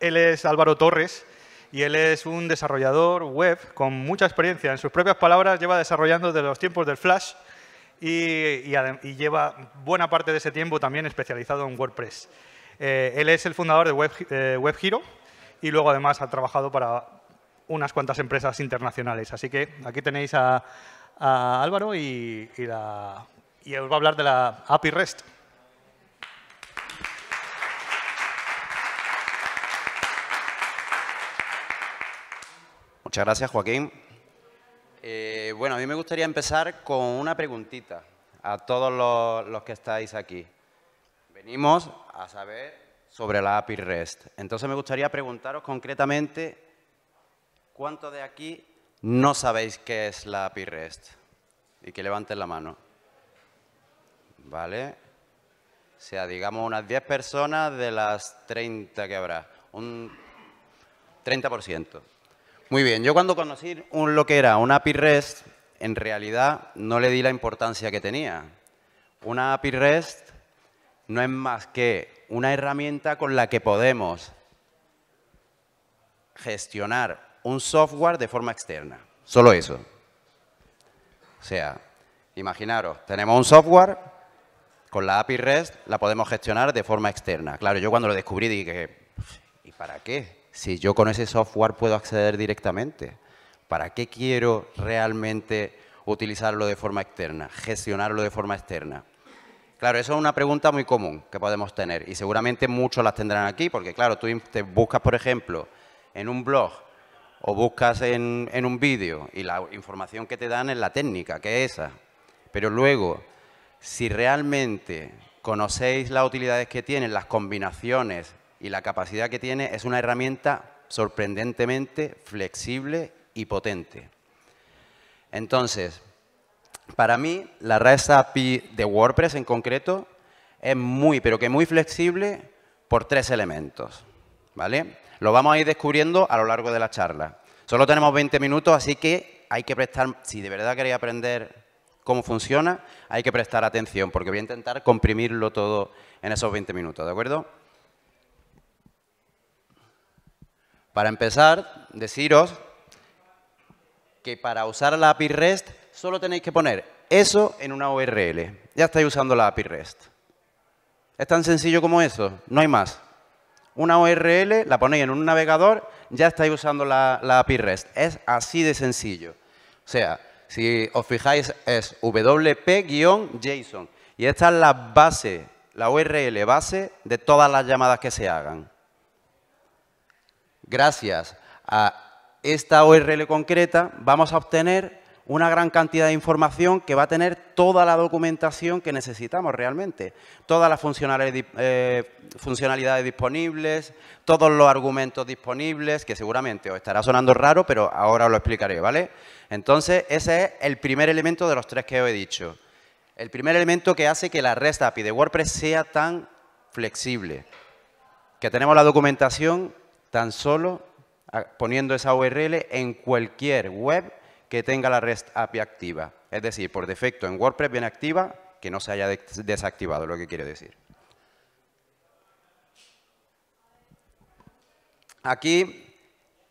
Él es Álvaro Torres y él es un desarrollador web con mucha experiencia. En sus propias palabras, lleva desarrollando desde los tiempos del Flash y, lleva buena parte de ese tiempo también especializado en WordPress. Eh, él es el fundador de web, eh, y luego además ha trabajado para unas cuantas empresas internacionales. Así que aquí tenéis a, Álvaro y, y, y os va a hablar de la API REST. Muchas gracias, Joaquín. Eh, bueno, a mí me gustaría empezar con una preguntita a todos los, los, que estáis aquí. Venimos a saber sobre la API REST. Entonces me gustaría preguntaros concretamente cuántos de aquí no sabéis qué es la API REST y que levanten la mano. ¿Vale? O sea, digamos unas 10 personas de las 30 que habrá. Un 30%. Muy bien, yo cuando conocí un, lo que era una API REST, en realidad no le di la importancia que tenía. Una API REST no es más que una herramienta con la que podemos gestionar un software de forma externa. Solo eso. O sea, imaginaros, tenemos un software, con la API REST la podemos gestionar de forma externa. Claro, yo cuando lo descubrí dije, ¿y para qué? si yo con ese software puedo acceder directamente? ¿Para qué quiero realmente utilizarlo de forma externa, gestionarlo de forma externa? Claro, eso es una pregunta muy común que podemos tener y seguramente muchos las tendrán aquí porque, claro, tú te buscas, por ejemplo, en un blog o buscas en, en un vídeo y la información que te dan es la técnica, que es esa. Pero luego, si realmente conocéis las utilidades que tienen, las combinaciones y la capacidad que tiene es una herramienta sorprendentemente flexible y potente. Entonces, para mí, la REST API de WordPress en concreto es muy, pero que muy flexible por tres elementos. ¿vale? Lo vamos a ir descubriendo a lo largo de la charla. Solo tenemos 20 minutos, así que hay que prestar, si de verdad queréis aprender cómo funciona, hay que prestar atención, porque voy a intentar comprimirlo todo en esos 20 minutos, ¿de acuerdo? Para empezar, deciros que para usar la API REST solo tenéis que poner eso en una URL. Ya estáis usando la API REST. Es tan sencillo como eso, no hay más. Una URL la ponéis en un navegador, ya estáis usando la, API REST. Es así de sencillo. O sea, si os fijáis es wp-json y esta es la base, la URL base de todas las llamadas que se hagan gracias a esta URL concreta, vamos a obtener una gran cantidad de información que va a tener toda la documentación que necesitamos realmente. Todas las eh, funcionalidades, disponibles, todos los argumentos disponibles, que seguramente os estará sonando raro, pero ahora os lo explicaré, ¿vale? Entonces, ese es el primer elemento de los tres que os he dicho. El primer elemento que hace que la REST API de WordPress sea tan flexible. Que tenemos la documentación tan solo ah, poniendo esa URL en cualquier web que tenga la REST API activa. Es decir, por defecto en WordPress viene activa, que no se haya desactivado, lo que quiere decir. Aquí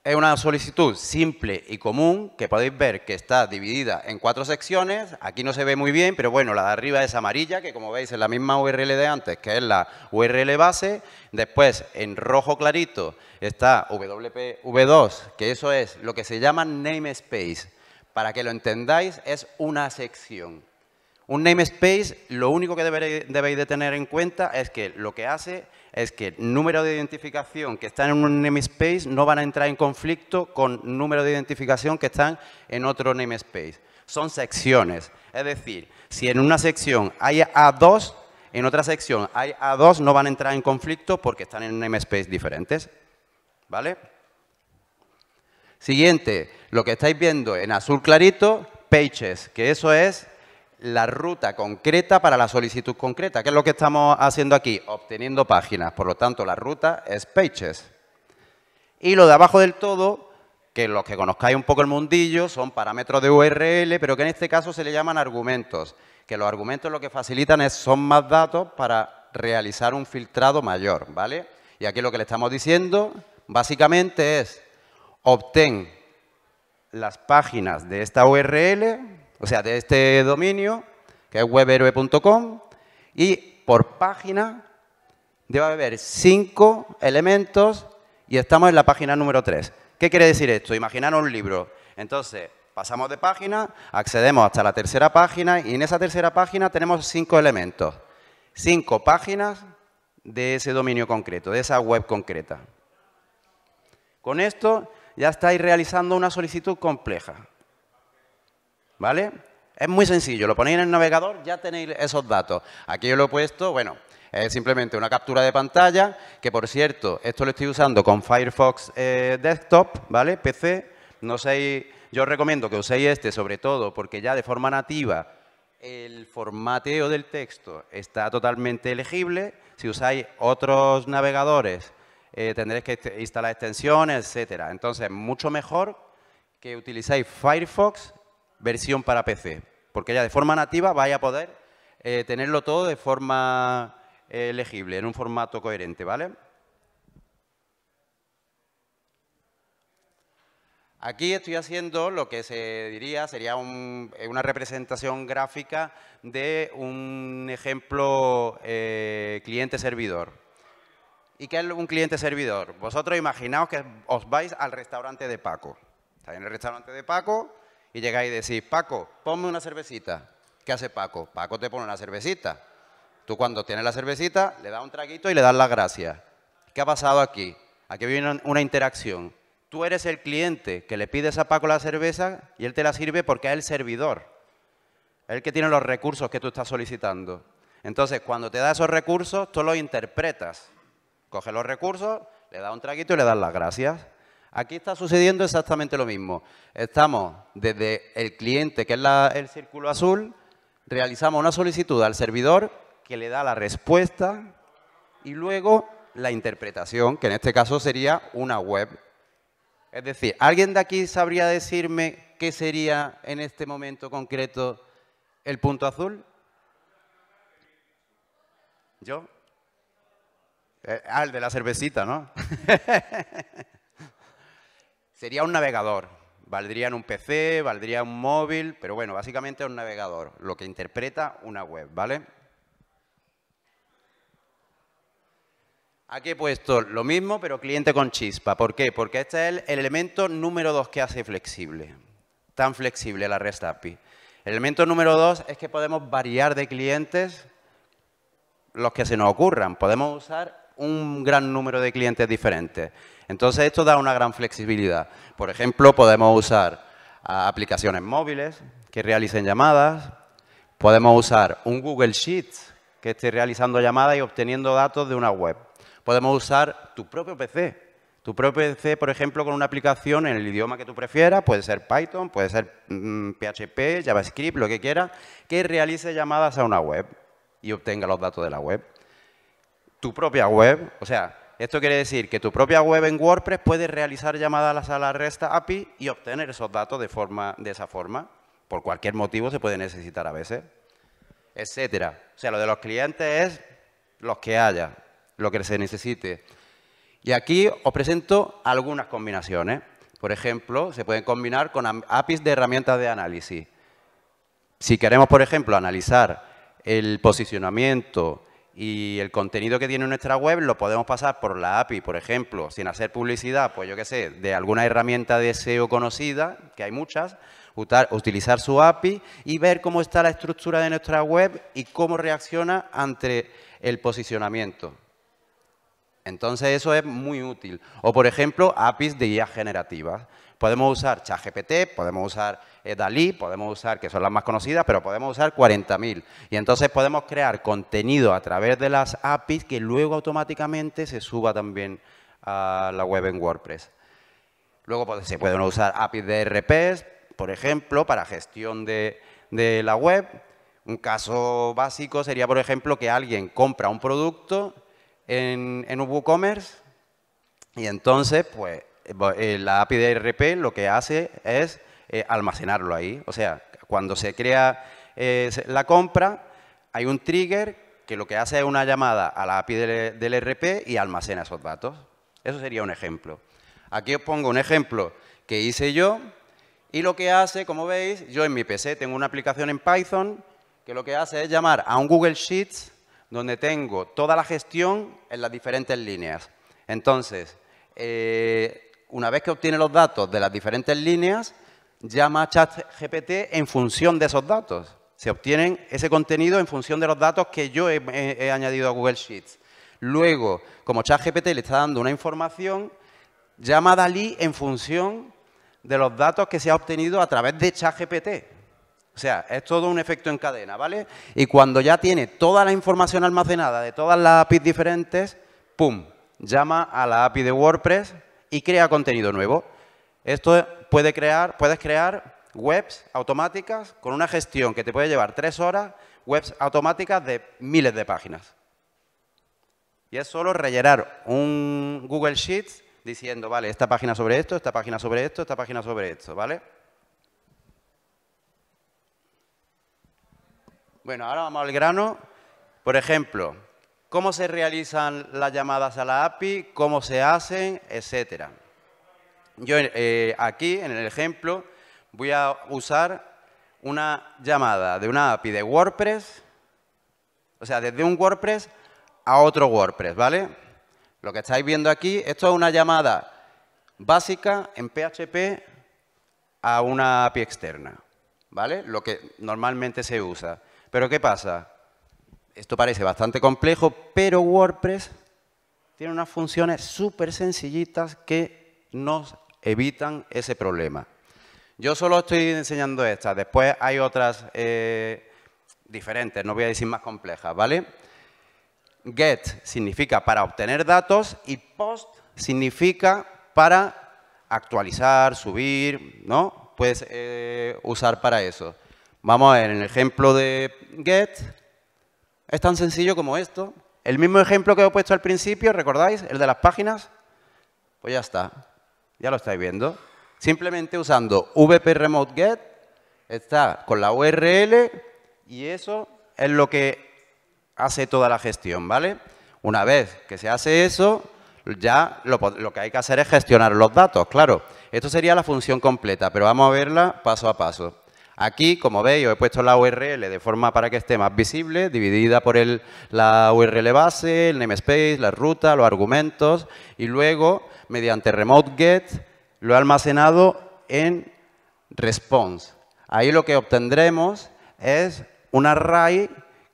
es una solicitud simple y común que podéis ver que está dividida en cuatro secciones. Aquí no se ve muy bien, pero bueno, la de arriba es amarilla, que como veis es la misma URL de antes, que es la URL base. Después, en rojo clarito, está WPv2, que eso es lo que se llama namespace. Para que lo entendáis, es una sección. Un namespace, lo único que debéis de tener en cuenta es que lo que hace es que número de identificación que están en un namespace no van a entrar en conflicto con número de identificación que están en otro namespace. Son secciones. Es decir, si en una sección hay A2, en otra sección hay A2, no van a entrar en conflicto porque están en namespace diferentes. ¿Vale? Siguiente, lo que estáis viendo en azul clarito, pages, que eso es la ruta concreta para la solicitud concreta. ¿Qué es lo que estamos haciendo aquí? Obteniendo páginas. Por lo tanto, la ruta es Pages. Y lo de abajo del todo, que los que conozcáis un poco el mundillo, son parámetros de URL, pero que en este caso se le llaman argumentos. Que los argumentos lo que facilitan es, son más datos para realizar un filtrado mayor, ¿vale? Y aquí lo que le estamos diciendo, básicamente, es obtén las páginas de esta URL o sea, de este dominio, que es webhéroe.com y por página debe haber cinco elementos y estamos en la página número tres. ¿Qué quiere decir esto? Imaginar un libro. Entonces, pasamos de página, accedemos hasta la tercera página y en esa tercera página tenemos cinco elementos. Cinco páginas de ese dominio concreto, de esa web concreta. Con esto ya estáis realizando una solicitud compleja. ¿Vale? Es muy sencillo, lo ponéis en el navegador, ya tenéis esos datos. Aquí yo lo he puesto, bueno, es simplemente una captura de pantalla, que por cierto, esto lo estoy usando con Firefox eh, Desktop, ¿vale? PC, no sé, yo recomiendo que uséis este sobre todo porque ya de forma nativa el formateo del texto está totalmente elegible. Si usáis otros navegadores eh, tendréis que instalar extensiones, etcétera. Entonces, mucho mejor que utilicéis Firefox versión para PC, porque ya de forma nativa vais a poder eh, tenerlo todo de forma eh, legible, en un formato coherente, ¿vale? Aquí estoy haciendo lo que se diría, sería eh, una representación gráfica de un ejemplo cliente-servidor. ¿Y qué es un cliente-servidor? Vosotros imaginaos que os vais al restaurante de Paco. Estáis en el restaurante de Paco y llegáis y decís, Paco, ponme una cervecita. ¿Qué hace Paco? Paco te pone una cervecita. Tú cuando tienes la cervecita, le das un traguito y le das las gracias. ¿Qué ha pasado aquí? Aquí viene una interacción. Tú eres el cliente que le pides a Paco la cerveza y él te la sirve porque es el servidor. Es el que tiene los recursos que tú estás solicitando. Entonces, cuando te da esos recursos, tú los interpretas. Coge los recursos, le das un traguito y le das las gracias. Aquí está sucediendo exactamente lo mismo. Estamos desde el cliente, que es el círculo azul, realizamos una solicitud al servidor que le da la respuesta y luego la interpretación, que en este caso sería una web. Es decir, ¿alguien de aquí sabría decirme qué sería en este momento concreto el punto azul? ¿Yo? Eh, ah, el de la cervecita, ¿no? Sería un navegador. Valdría en un PC, valdría en un móvil, pero bueno, básicamente es un navegador, lo que interpreta una web, ¿vale? Aquí he puesto lo mismo, pero cliente con chispa. ¿Por qué? Porque este es el elemento número dos que hace flexible. Tan flexible la REST API. El elemento número dos es que podemos variar de clientes los que se nos ocurran. Podemos usar un gran número de clientes diferentes. Entonces esto da una gran flexibilidad. Por ejemplo, podemos usar ah, aplicaciones móviles que realicen llamadas, podemos usar un Google Sheets que esté realizando llamadas y obteniendo datos de una web. Podemos usar tu propio PC, tu propio PC, por ejemplo, con una aplicación en el idioma que tú prefieras, puede ser Python, puede ser PHP, mm, JavaScript, lo que quieras, que realice llamadas a una web y obtenga los datos de la web. Tu propia web, o sea, esto quiere decir que tu propia web en WordPress puede realizar llamadas a la sala resta API y obtener esos datos de, forma, de esa forma. Por cualquier motivo se puede necesitar a veces, etcétera. O sea, lo de los clientes es los que haya, lo que se necesite. Y aquí os presento algunas combinaciones. Por ejemplo, se pueden combinar con APIs de herramientas de análisis. Si queremos, por ejemplo, analizar el posicionamiento, y el contenido que tiene nuestra web lo podemos pasar por la API, por ejemplo, sin hacer publicidad, pues yo qué sé, de alguna herramienta de SEO conocida, que hay muchas, utilizar su API y ver cómo está la estructura de nuestra web y cómo reacciona ante el posicionamiento. Entonces, eso es muy útil. O, por ejemplo, APIs de guías generativas. Podemos usar ChatGPT, podemos usar eh, Dalí, podemos usar, que son las más conocidas, pero podemos usar 40.000. Y entonces podemos crear contenido a través de las APIs que luego automáticamente se suba también a la web en WordPress. Luego pues, se pueden usar APIs de RP, por ejemplo, para gestión de, la web. Un caso básico sería, por ejemplo, que alguien compra un producto en, en WooCommerce y entonces, pues, eh, eh, la API de RP lo que hace es eh, almacenarlo ahí. O sea, cuando se crea eh, la compra, hay un trigger que lo que hace es una llamada a la API del, RP y almacena esos datos. Eso sería un ejemplo. Aquí os pongo un ejemplo que hice yo y lo que hace, como veis, yo en mi PC tengo una aplicación en Python que lo que hace es llamar a un Google Sheets donde tengo toda la gestión en las diferentes líneas. Entonces, eh, una vez que obtiene los datos de las diferentes líneas, llama a ChatGPT en función de esos datos. Se obtienen ese contenido en función de los datos que yo he, añadido a Google Sheets. Luego, como ChatGPT le está dando una información, llama a Dalí en función de los datos que se ha obtenido a través de ChatGPT. O sea, es todo un efecto en cadena, ¿vale? Y cuando ya tiene toda la información almacenada de todas las APIs diferentes, ¡pum! Llama a la API de WordPress y crea contenido nuevo. Esto puedes crear webs automáticas con una gestión que te puede llevar tres horas, webs automáticas de miles de páginas. Y es solo rellenar un Google Sheets diciendo, vale, esta página sobre esto, esta página sobre esto, esta página sobre esto, ¿vale? Bueno, ahora vamos al grano. Por ejemplo, cómo se realizan las llamadas a la API, cómo se hacen, etcétera. Yo eh, aquí, en el ejemplo, voy a usar una llamada de una API de WordPress, o sea, desde un WordPress a otro WordPress, ¿vale? Lo que estáis viendo aquí, esto es una llamada básica en PHP a una API externa, ¿vale? Lo que normalmente se usa. Pero ¿qué pasa? Esto parece bastante complejo, pero WordPress tiene unas funciones súper sencillitas que nos evitan ese problema. Yo solo estoy enseñando esta, después hay otras eh, diferentes, no voy a decir más complejas, ¿vale? Get significa para obtener datos y post significa para actualizar, subir, ¿no? Puedes eh, usar para eso. Vamos a ver, en el ejemplo de get, es tan sencillo como esto. El mismo ejemplo que he puesto al principio, ¿recordáis? El de las páginas. Pues ya está ya lo estáis viendo. Simplemente usando VP Remote Get, está con la URL y eso es lo que hace toda la gestión, ¿vale? Una vez que se hace eso, ya lo, lo, que hay que hacer es gestionar los datos, claro. Esto sería la función completa, pero vamos a verla paso a paso. Aquí, como veis, os he puesto la URL de forma para que esté más visible, dividida por la URL base, el namespace, la ruta, los argumentos, y luego, mediante remote get, lo he almacenado en response. Ahí lo que obtendremos es un array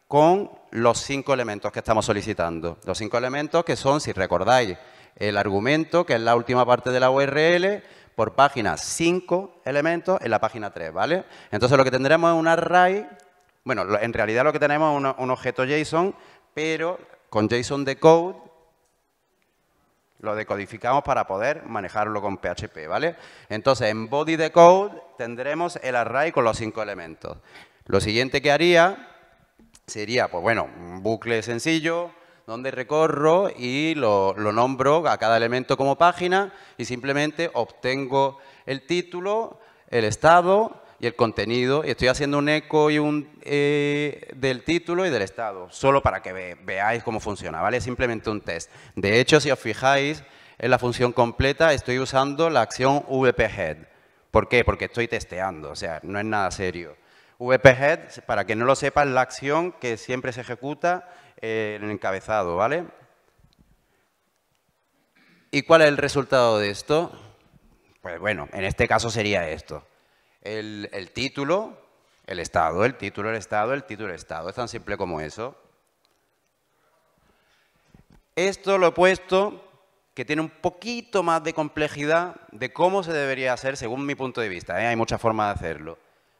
con los cinco elementos que estamos solicitando. Los cinco elementos que son, si recordáis, el argumento, que es la última parte de la URL, por página 5 elementos en la página 3, ¿vale? Entonces lo que tendremos es un array, bueno, en realidad lo que tenemos es un, objeto JSON, pero con JSON de lo decodificamos para poder manejarlo con PHP, ¿vale? Entonces, en body de tendremos el array con los cinco elementos. Lo siguiente que haría sería, pues bueno, un bucle sencillo, donde recorro y lo, nombro a cada elemento como página y simplemente obtengo el título, el estado, y el contenido. Y estoy haciendo un eco eh, del título y del estado, solo para que veáis cómo funciona, ¿vale? Simplemente un test. De hecho, si os fijáis en la función completa, estoy usando la acción vphead. ¿Por qué? Porque estoy testeando, o sea, no es nada serio. vphead, para que no lo sepas, la acción que siempre se ejecuta el encabezado, ¿vale? ¿Y cuál es el resultado de esto? Pues bueno, en este caso sería esto. El, título, el estado, el título, el estado, el título, el estado. Es tan simple como eso. Esto lo he puesto que tiene un poquito más de complejidad de cómo se debería hacer según mi punto de vista. ¿eh? Hay muchas formas de hacerlo.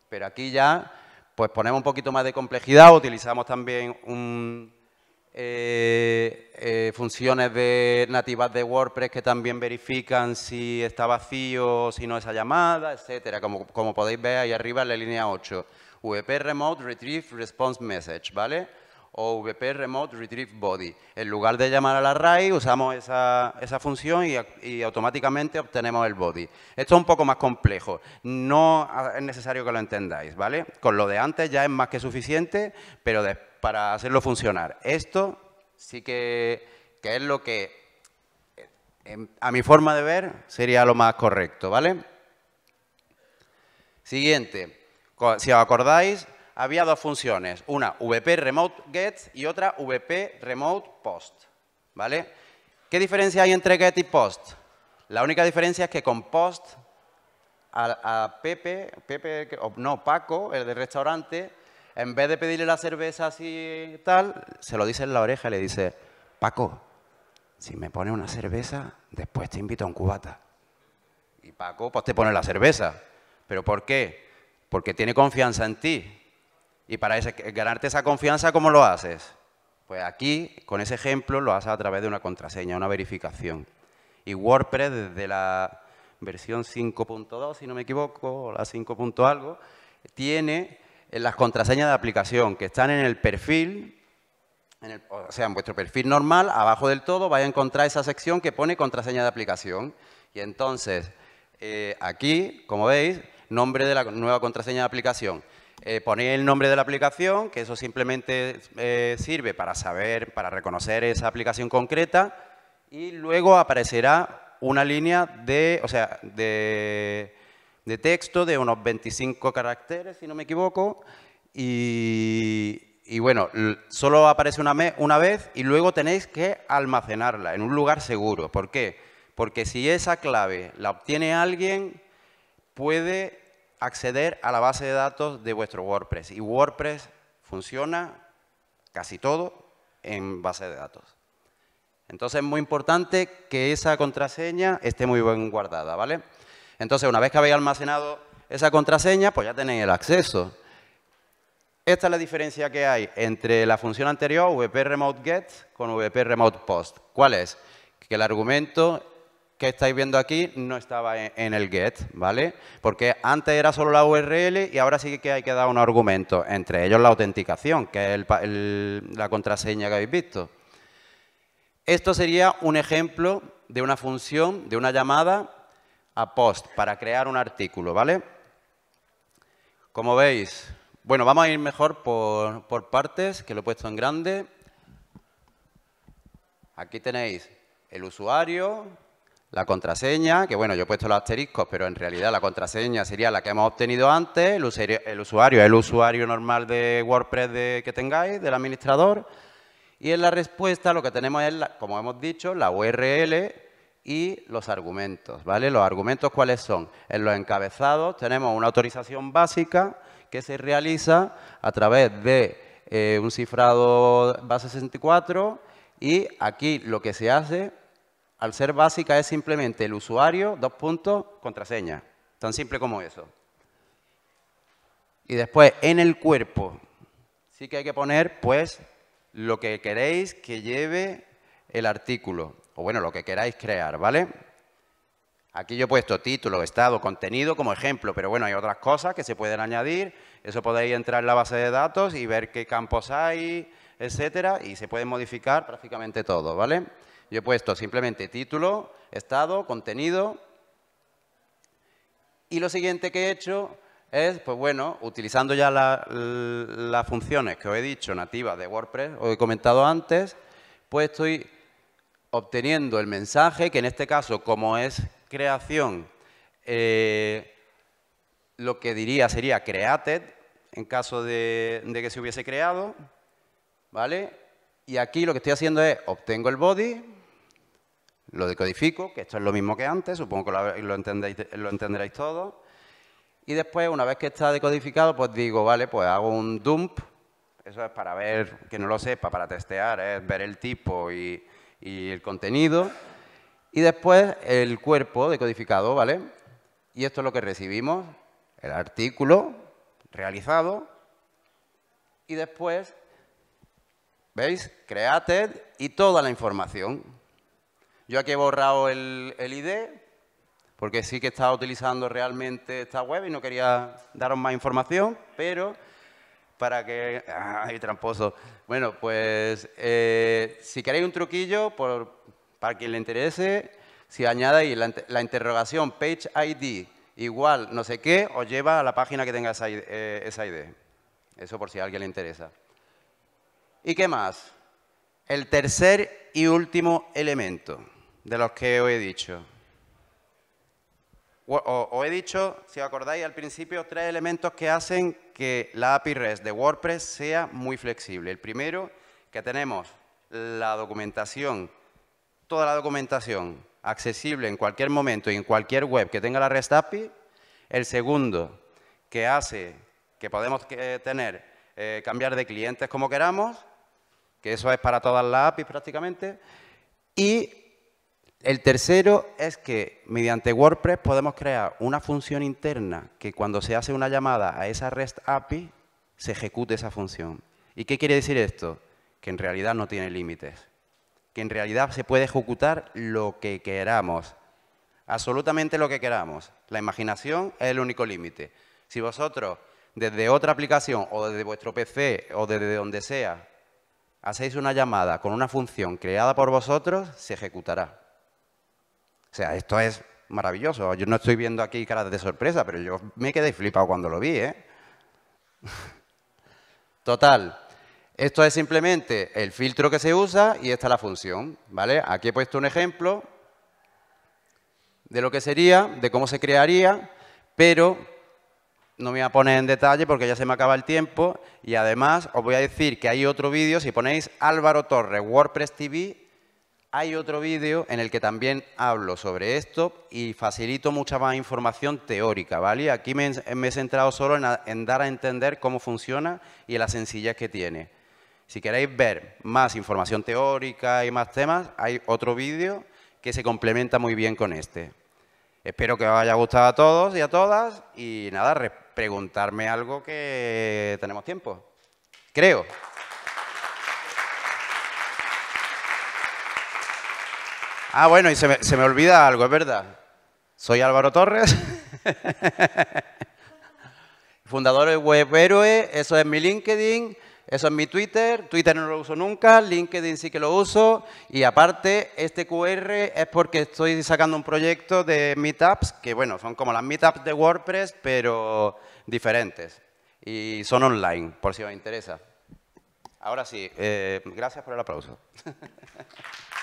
Pero aquí ya pues ponemos un poquito más de complejidad, utilizamos también un, eh, eh, funciones de, nativas de WordPress que también verifican si está vacío si no esa llamada, etcétera. Como, como podéis ver ahí arriba en la línea 8. VP Remote Retrieve Response Message, ¿vale? O VP Remote Retrieve Body. En lugar de llamar a la usamos esa, función y, y, automáticamente obtenemos el body. Esto es un poco más complejo. No es necesario que lo entendáis, ¿vale? Con lo de antes ya es más que suficiente, pero después para hacerlo funcionar. Esto sí que, es lo que, a mi forma de ver, sería lo más correcto, ¿vale? Siguiente. Si os acordáis, había dos funciones, una VP Remote Get y otra VP Remote Post, ¿vale? ¿Qué diferencia hay entre get y post? La única diferencia es que con post a, Pepe, Pepe, no, Paco, el del restaurante, en vez de pedirle la cerveza así tal, se lo dice en la oreja y le dice, Paco, si me pones una cerveza, después te invito a un cubata. Y Paco, pues te pone la cerveza. ¿Pero por qué? Porque tiene confianza en ti. Y para ganarte esa confianza, ¿cómo lo haces? Pues aquí, con ese ejemplo, lo haces a través de una contraseña, una verificación. Y WordPress, desde la versión 5.2, si no me equivoco, o la 5. algo, tiene en las contraseñas de aplicación que están en el perfil, en el, o sea, en vuestro perfil normal, abajo del todo, vais a encontrar esa sección que pone contraseña de aplicación. Y entonces, eh, aquí, como veis, nombre de la nueva contraseña de aplicación. Eh, ponéis el nombre de la aplicación, que eso simplemente eh, sirve para saber, para reconocer esa aplicación concreta, y luego aparecerá una línea de, o sea, de de texto de unos 25 caracteres, si no me equivoco, y, bueno, solo aparece una, una vez y luego tenéis que almacenarla en un lugar seguro. ¿Por qué? Porque si esa clave la obtiene alguien, puede acceder a la base de datos de vuestro WordPress. Y WordPress funciona casi todo en base de datos. Entonces es muy importante que esa contraseña esté muy bien guardada, ¿vale? Entonces, una vez que habéis almacenado esa contraseña, pues ya tenéis el acceso. Esta es la diferencia que hay entre la función anterior, VP Remote Get, con VP Remote Post. ¿Cuál es? Que el argumento que estáis viendo aquí no estaba en el get, ¿vale? Porque antes era solo la URL y ahora sí que hay que dar un argumento, entre ellos la autenticación, que es la contraseña que habéis visto. Esto sería un ejemplo de una función, de una llamada a post para crear un artículo, ¿vale? Como veis, bueno, vamos a ir mejor por, por partes, que lo he puesto en grande. Aquí tenéis el usuario, la contraseña, que bueno, yo he puesto los asteriscos, pero en realidad la contraseña sería la que hemos obtenido antes, el usuario, el usuario es el usuario normal de WordPress de, que tengáis, del administrador, y en la respuesta lo que tenemos es, la, como hemos dicho, la URL y los argumentos, ¿vale? ¿Los argumentos cuáles son? En los encabezados tenemos una autorización básica que se realiza a través de eh, un cifrado base 64 y aquí lo que se hace al ser básica es simplemente el usuario, dos puntos, contraseña. Tan simple como eso. Y después, en el cuerpo, sí que hay que poner, pues, lo que queréis que lleve el artículo o bueno, lo que queráis crear, ¿vale? Aquí yo he puesto título, estado, contenido como ejemplo, pero bueno, hay otras cosas que se pueden añadir. Eso podéis entrar en la base de datos y ver qué campos hay, etcétera, y se pueden modificar prácticamente todo, ¿vale? Yo he puesto simplemente título, estado, contenido. Y lo siguiente que he hecho es, pues bueno, utilizando ya las funciones que os he dicho, nativas de WordPress, os he comentado antes, pues estoy obteniendo el mensaje, que en este caso, como es creación, eh, lo que diría sería created, en caso de, que se hubiese creado, ¿vale? Y aquí lo que estoy haciendo es, obtengo el body, lo decodifico, que esto es lo mismo que antes, supongo que lo, entendéis, lo entenderéis todo y después, una vez que está decodificado, pues digo, vale, pues hago un dump, eso es para ver, que no lo sepa, para testear, es ver el tipo y y el contenido. Y después el cuerpo decodificado, ¿vale? Y esto es lo que recibimos, el artículo realizado. Y después, ¿veis? Created y toda la información. Yo aquí he borrado el, el ID, porque sí que estaba utilizando realmente esta web y no quería daros más información, pero para que... ¡Ay, tramposo! Bueno, pues eh, si queréis un truquillo, por, para quien le interese, si añadáis la, interrogación page ID igual no sé qué, os lleva a la página que tenga esa, eh, esa ID. Eso por si a alguien le interesa. ¿Y qué más? El tercer y último elemento de los que os he dicho. Os he dicho, si os acordáis al principio, tres elementos que hacen que la API REST de WordPress sea muy flexible. El primero, que tenemos la documentación, toda la documentación accesible en cualquier momento y en cualquier web que tenga la REST API. El segundo, que hace que podemos eh, tener, eh, cambiar de clientes como queramos, que eso es para todas las APIs prácticamente. Y el tercero es que mediante WordPress podemos crear una función interna que cuando se hace una llamada a esa REST API, se ejecute esa función. ¿Y qué quiere decir esto? Que en realidad no tiene límites. Que en realidad se puede ejecutar lo que queramos. Absolutamente lo que queramos. La imaginación es el único límite. Si vosotros desde otra aplicación o desde vuestro PC o desde donde sea hacéis una llamada con una función creada por vosotros, se ejecutará. O sea, esto es maravilloso. Yo no estoy viendo aquí caras de sorpresa, pero yo me quedé flipado cuando lo vi. ¿eh? Total. Esto es simplemente el filtro que se usa y esta es la función. ¿vale? Aquí he puesto un ejemplo de lo que sería, de cómo se crearía, pero no me voy a poner en detalle porque ya se me acaba el tiempo y además os voy a decir que hay otro vídeo, si ponéis Álvaro Torres WordPress TV, hay otro vídeo en el que también hablo sobre esto y facilito mucha más información teórica, ¿vale? Aquí me, he centrado solo en, en, dar a entender cómo funciona y la sencillez que tiene. Si queréis ver más información teórica y más temas, hay otro vídeo que se complementa muy bien con este. Espero que os haya gustado a todos y a todas y nada, preguntarme algo que tenemos tiempo. Creo. Ah, bueno, y se me, olvida algo, es verdad. Soy Álvaro Torres, fundador de Web eso es mi LinkedIn, eso es mi Twitter, Twitter no lo uso nunca, LinkedIn sí que lo uso y aparte este QR es porque estoy sacando un proyecto de meetups que bueno, son como las meetups de WordPress pero diferentes y son online por si os interesa. Ahora sí, eh, gracias por el aplauso.